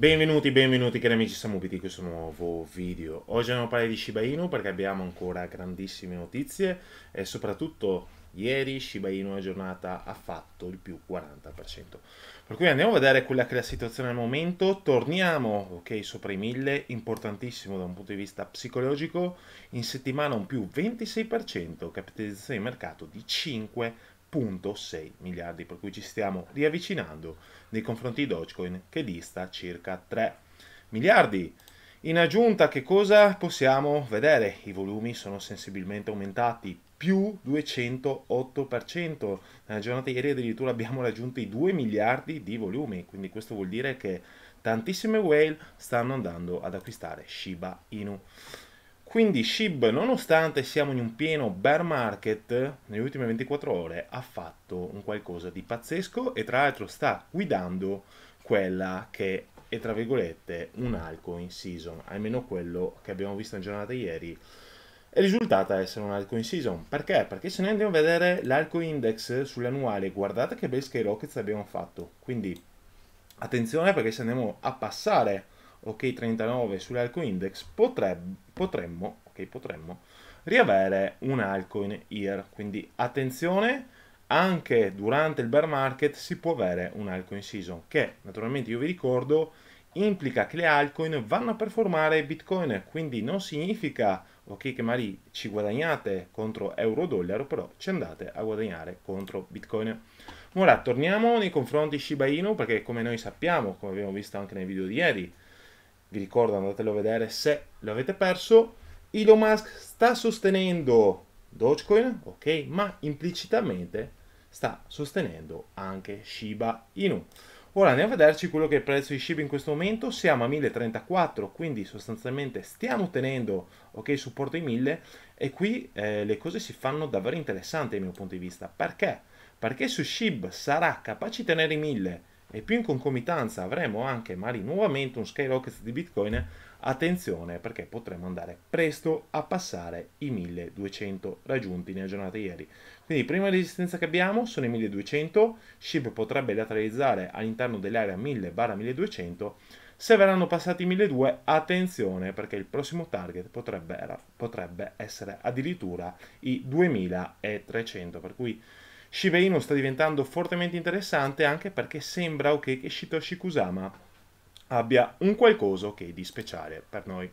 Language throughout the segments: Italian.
Benvenuti, benvenuti cari amici Samupiti in questo nuovo video. Oggi andiamo a parlare di Shiba Inu perché abbiamo ancora grandissime notizie e soprattutto ieri Shiba Inu a giornata ha fatto il più 40%. Per cui andiamo a vedere quella che è la situazione al momento, torniamo ok sopra i 1000, importantissimo da un punto di vista psicologico, in settimana un più 26%, capitalizzazione di mercato di 5 1,6 miliardi, per cui ci stiamo riavvicinando nei confronti di Dogecoin che dista circa 3 miliardi. In aggiunta che cosa possiamo vedere? I volumi sono sensibilmente aumentati, più 208%. Nella giornata di ieri addirittura abbiamo raggiunto i 2 miliardi di volumi, quindi questo vuol dire che tantissime whale stanno andando ad acquistare Shiba Inu. Quindi SHIB, nonostante siamo in un pieno bear market, nelle ultime 24 ore ha fatto un qualcosa di pazzesco e tra l'altro sta guidando quella che è tra virgolette un altcoin season, almeno quello che abbiamo visto in giornata ieri è risultata essere un altcoin season. Perché? Perché se noi andiamo a vedere l'alco index sull'annuale, guardate che bel rockets abbiamo fatto. Quindi attenzione perché se andiamo a passare ok 39 sull'alco index, potrebbe, potremmo, okay, potremmo riavere un altcoin year. Quindi attenzione, anche durante il bear market si può avere un altcoin season, che naturalmente io vi ricordo implica che le altcoin vanno a performare bitcoin, quindi non significa ok che magari ci guadagnate contro euro dollaro, però ci andate a guadagnare contro bitcoin. Ora torniamo nei confronti Shiba Inu perché come noi sappiamo, come abbiamo visto anche nel video di ieri, vi ricordo andatelo a vedere se l'avete perso, Elon Musk sta sostenendo Dogecoin, ok, ma implicitamente sta sostenendo anche Shiba Inu. Ora andiamo a vederci quello che è il prezzo di Shiba in questo momento, siamo a 1034, quindi sostanzialmente stiamo tenendo ok, supporto ai 1000 e qui eh, le cose si fanno davvero interessanti dal mio punto di vista. Perché? Perché su Shib sarà capace di tenere i 1000 e più in concomitanza avremo anche magari nuovamente un skyrocket di bitcoin attenzione perché potremmo andare presto a passare i 1200 raggiunti nella giornata di ieri quindi prima resistenza che abbiamo sono i 1200 SHIB potrebbe lateralizzare all'interno dell'area 1000 1200 se verranno passati i 1200 attenzione perché il prossimo target potrebbe, potrebbe essere addirittura i 2300 per cui Shiba Inu sta diventando fortemente interessante anche perché sembra ok che Shitoshi Kusama abbia un qualcosa okay, di speciale per noi.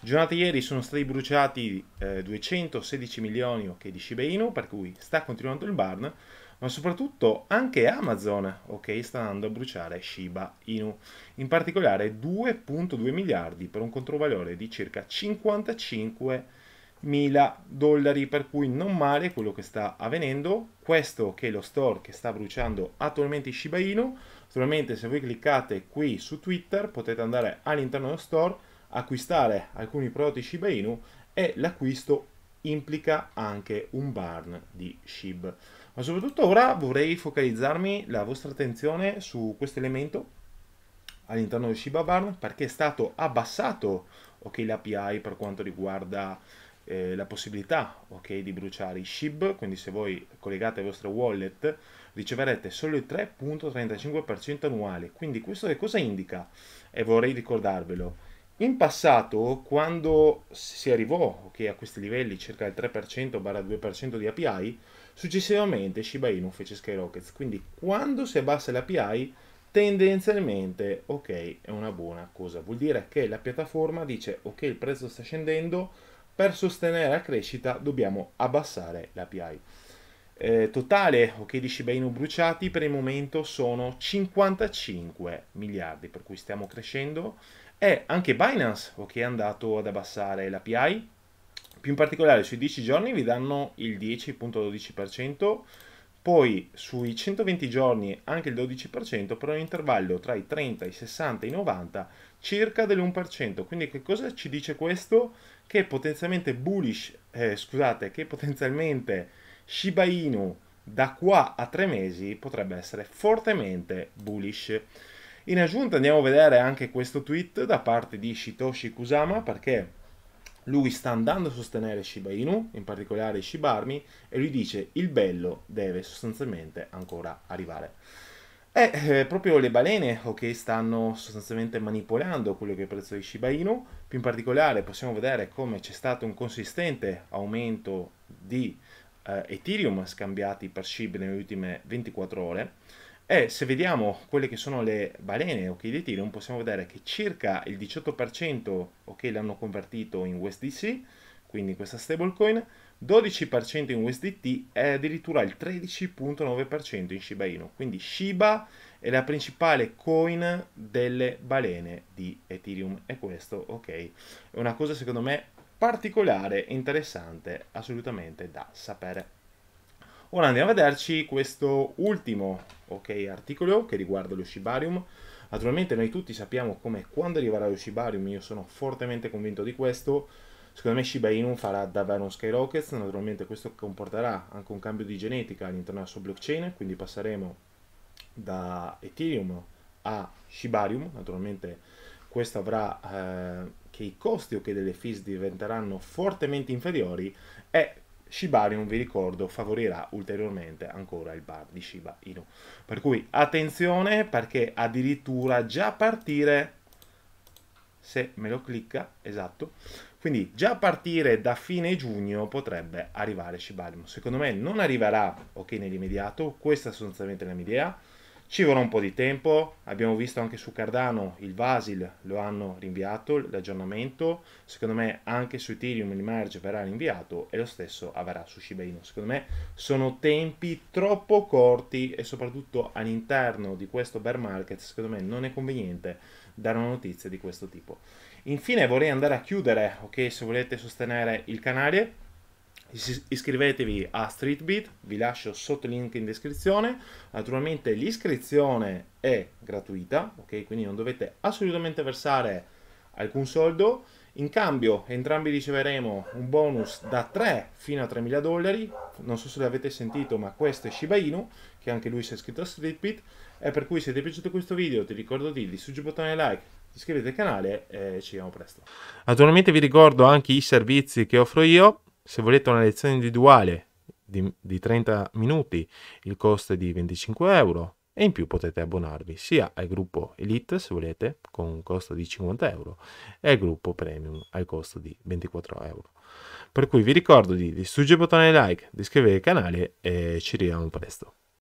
Giornate ieri sono stati bruciati eh, 216 milioni okay, di Shiba Inu, per cui sta continuando il barn, ma soprattutto anche Amazon okay, sta andando a bruciare Shiba Inu, in particolare 2.2 miliardi per un controvalore di circa 55 milioni mila dollari per cui non male quello che sta avvenendo questo che è lo store che sta bruciando attualmente Shiba Inu naturalmente se voi cliccate qui su Twitter potete andare all'interno dello store acquistare alcuni prodotti Shiba Inu e l'acquisto implica anche un barn di SHIB ma soprattutto ora vorrei focalizzarmi la vostra attenzione su questo elemento all'interno di Shiba Barn perché è stato abbassato ok l'API per quanto riguarda eh, la possibilità okay, di bruciare i SHIB, quindi se voi collegate il vostro wallet riceverete solo il 3.35% annuale. Quindi questo che cosa indica? E vorrei ricordarvelo. In passato, quando si arrivò okay, a questi livelli, circa il 3%-2% di API, successivamente Shiba Inu fece Skyrockets. Quindi quando si abbassa l'API, tendenzialmente, ok, è una buona cosa. Vuol dire che la piattaforma dice, ok, il prezzo sta scendendo, per sostenere la crescita dobbiamo abbassare l'API. Eh, totale ok di Shiba Inu bruciati per il momento sono 55 miliardi, per cui stiamo crescendo. E anche Binance ok è andato ad abbassare l'API. Più in particolare sui 10 giorni vi danno il 10.12%, poi sui 120 giorni anche il 12%, però un intervallo tra i 30, i 60 e i 90 circa dell'1%. Quindi che cosa ci dice questo? Che potenzialmente bullish, eh, scusate, che potenzialmente Shiba Inu da qua a tre mesi potrebbe essere fortemente bullish. In aggiunta andiamo a vedere anche questo tweet da parte di Shitoshi Kusama perché lui sta andando a sostenere Shiba Inu, in particolare Shibarmi, e lui dice il bello deve sostanzialmente ancora arrivare. È eh, eh, proprio le balene ok, stanno sostanzialmente manipolando quello che è il prezzo di Shiba Inu, più in particolare possiamo vedere come c'è stato un consistente aumento di eh, Ethereum scambiati per SHIB nelle ultime 24 ore, e se vediamo quelle che sono le balene o okay, chilitirium, possiamo vedere che circa il 18% okay, l'hanno convertito in USDC, quindi in questa stablecoin, 12% in USDT e addirittura il 13.9% in Shiba Inu. Quindi Shiba è la principale coin delle balene di Ethereum e questo, ok, è una cosa secondo me particolare interessante assolutamente da sapere. Ora andiamo a vederci questo ultimo okay, articolo che riguarda lo Shibarium. Naturalmente noi tutti sappiamo come quando arriverà lo Shibarium, io sono fortemente convinto di questo, Secondo me Shiba Inu farà davvero un Skyrockets, naturalmente questo comporterà anche un cambio di genetica all'interno della sua blockchain, quindi passeremo da Ethereum a Shibarium, naturalmente questo avrà eh, che i costi o che delle fees diventeranno fortemente inferiori e Shibarium, vi ricordo, favorirà ulteriormente ancora il bar di Shiba Inu. Per cui attenzione perché addirittura già a partire, se me lo clicca, esatto, quindi già a partire da fine giugno potrebbe arrivare Shibarium. Secondo me non arriverà, ok, nell'immediato, questa è sostanzialmente la mia idea, ci vorrà un po' di tempo, abbiamo visto anche su Cardano il Vasil lo hanno rinviato l'aggiornamento, secondo me anche su Ethereum il merge verrà rinviato e lo stesso avverrà su Shiba Inu. Secondo me sono tempi troppo corti e soprattutto all'interno di questo bear market secondo me non è conveniente dare una notizia di questo tipo. Infine vorrei andare a chiudere, ok, se volete sostenere il canale iscrivetevi a StreetBeat, vi lascio sotto il link in descrizione, naturalmente l'iscrizione è gratuita, ok? Quindi non dovete assolutamente versare alcun soldo, in cambio entrambi riceveremo un bonus da 3 fino a 3.000 dollari, non so se l'avete sentito ma questo è Shiba Inu, che anche lui si è iscritto a StreetBeat, e per cui se ti è piaciuto questo video ti ricordo di distruggere il bottone like, iscrivetevi al canale e ci vediamo presto. Naturalmente vi ricordo anche i servizi che offro io, se volete una lezione individuale di, di 30 minuti, il costo è di 25 euro e in più potete abbonarvi sia al gruppo Elite se volete con un costo di 50 euro e al gruppo Premium al costo di 24 euro. Per cui vi ricordo di distruggere il bottone like, di iscrivervi al canale e ci vediamo presto.